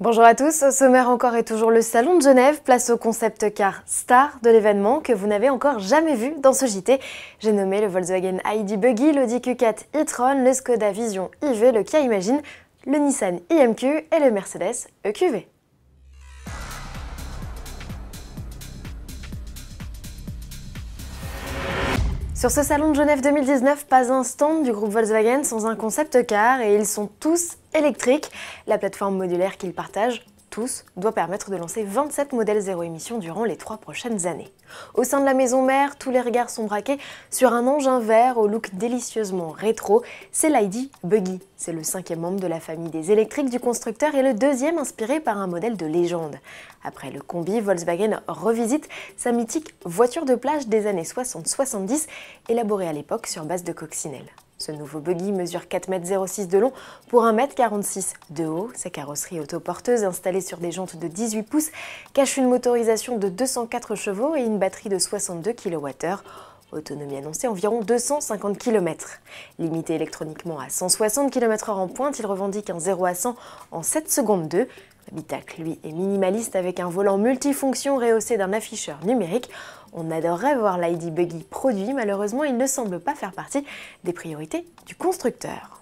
Bonjour à tous, au sommaire encore et toujours le Salon de Genève, place au concept car star de l'événement que vous n'avez encore jamais vu dans ce JT. J'ai nommé le Volkswagen ID Buggy, l'Audi Q4 e-tron, le Skoda Vision IV, le Kia Imagine, le Nissan IMQ et le Mercedes EQV. Sur ce salon de Genève 2019, pas un stand du groupe Volkswagen sans un concept car et ils sont tous électriques. La plateforme modulaire qu'ils partagent doit permettre de lancer 27 modèles zéro émission durant les trois prochaines années. Au sein de la maison mère, tous les regards sont braqués sur un engin vert au look délicieusement rétro. C'est l'ID Buggy. C'est le cinquième membre de la famille des électriques du constructeur et le deuxième inspiré par un modèle de légende. Après le combi, Volkswagen revisite sa mythique voiture de plage des années 60-70, élaborée à l'époque sur base de coccinelle ce nouveau buggy mesure 4,06 m de long pour 1,46 m de haut. Sa carrosserie autoporteuse installée sur des jantes de 18 pouces cache une motorisation de 204 chevaux et une batterie de 62 kWh. Autonomie annoncée environ 250 km. Limité électroniquement à 160 km/h en pointe, il revendique un 0 à 100 en 7 secondes 2. L'habitacle, lui, est minimaliste avec un volant multifonction rehaussé d'un afficheur numérique. On adorerait voir l'ID Buggy produit, malheureusement, il ne semble pas faire partie des priorités du constructeur.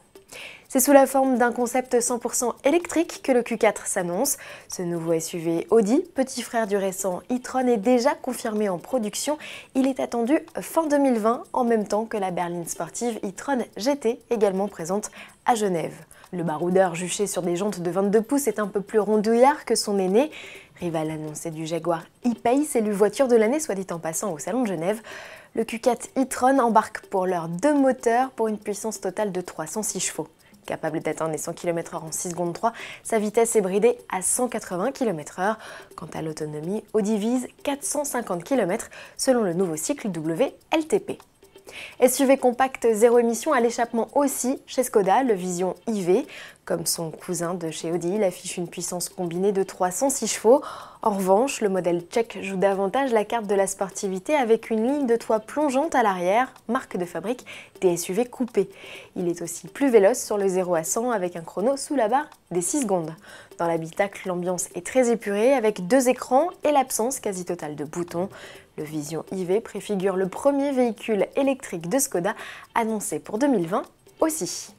C'est sous la forme d'un concept 100% électrique que le Q4 s'annonce. Ce nouveau SUV Audi, petit frère du récent e-tron, est déjà confirmé en production. Il est attendu fin 2020, en même temps que la berline sportive e-tron GT, également présente à Genève. Le baroudeur juché sur des jantes de 22 pouces est un peu plus rondouillard que son aîné. Rival annoncé du Jaguar e-Pace, élu voiture de l'année, soit dit en passant au Salon de Genève, le Q4 e-tron embarque pour leurs deux moteurs pour une puissance totale de 306 chevaux. Capable d'atteindre les 100 km/h en 6 secondes 3, sa vitesse est bridée à 180 km/h. Quant à l'autonomie, Audi vise 450 km selon le nouveau cycle WLTP. SUV compact zéro émission à l'échappement aussi chez Skoda, le Vision IV. Comme son cousin de chez Audi, il affiche une puissance combinée de 306 chevaux. En revanche, le modèle tchèque joue davantage la carte de la sportivité avec une ligne de toit plongeante à l'arrière, marque de fabrique des SUV coupés. Il est aussi plus véloce sur le 0 à 100 avec un chrono sous la barre des 6 secondes. Dans l'habitacle, l'ambiance est très épurée avec deux écrans et l'absence quasi totale de boutons. Le Vision IV préfigure le premier véhicule électrique de Skoda annoncé pour 2020 aussi.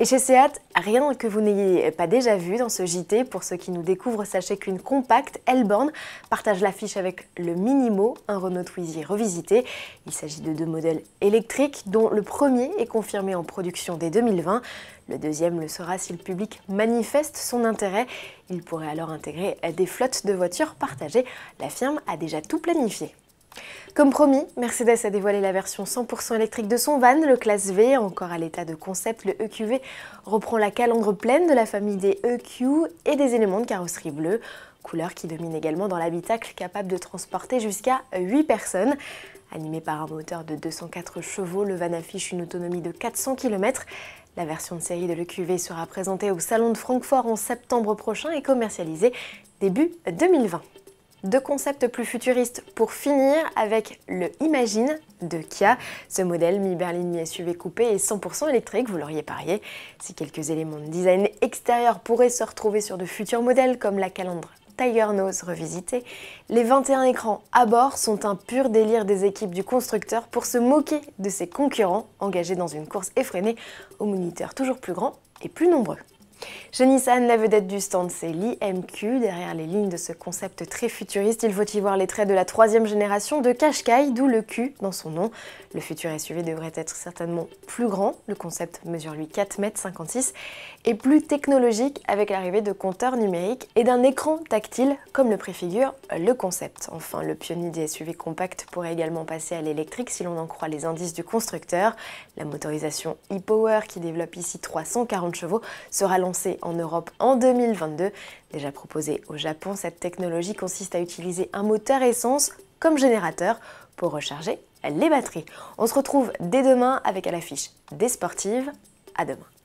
Et chez Seat, rien que vous n'ayez pas déjà vu dans ce JT, pour ceux qui nous découvrent, sachez qu'une compacte L-Born partage l'affiche avec le Minimo, un Renault Twizy revisité. Il s'agit de deux modèles électriques, dont le premier est confirmé en production dès 2020. Le deuxième le sera si le public manifeste son intérêt. Il pourrait alors intégrer des flottes de voitures partagées. La firme a déjà tout planifié. Comme promis, Mercedes a dévoilé la version 100% électrique de son van, le Classe V, encore à l'état de concept, le EQV reprend la calandre pleine de la famille des EQ et des éléments de carrosserie bleue, couleur qui domine également dans l'habitacle capable de transporter jusqu'à 8 personnes. Animé par un moteur de 204 chevaux, le van affiche une autonomie de 400 km. La version de série de l'EQV sera présentée au Salon de Francfort en septembre prochain et commercialisée début 2020. Deux concepts plus futuristes pour finir avec le Imagine de Kia. Ce modèle mi-berline mi-SUV coupé et 100% électrique, vous l'auriez parié. Si quelques éléments de design extérieur pourraient se retrouver sur de futurs modèles comme la calandre Tiger Nose revisité, les 21 écrans à bord sont un pur délire des équipes du constructeur pour se moquer de ses concurrents engagés dans une course effrénée aux moniteurs toujours plus grands et plus nombreux. Janice Anne, la vedette du stand, c'est l'IMQ. Derrière les lignes de ce concept très futuriste, il faut y voir les traits de la troisième génération de Qashqai, d'où le Q dans son nom. Le futur SUV devrait être certainement plus grand, le concept mesure lui 4,56 m, et plus technologique avec l'arrivée de compteurs numériques et d'un écran tactile, comme le préfigure le concept. Enfin, le pionnier des SUV compacts pourrait également passer à l'électrique si l'on en croit les indices du constructeur. La motorisation e-Power, qui développe ici 340 chevaux, sera lancée en Europe en 2022. Déjà proposée au Japon, cette technologie consiste à utiliser un moteur essence comme générateur pour recharger les batteries. On se retrouve dès demain avec à l'affiche des sportives. À demain.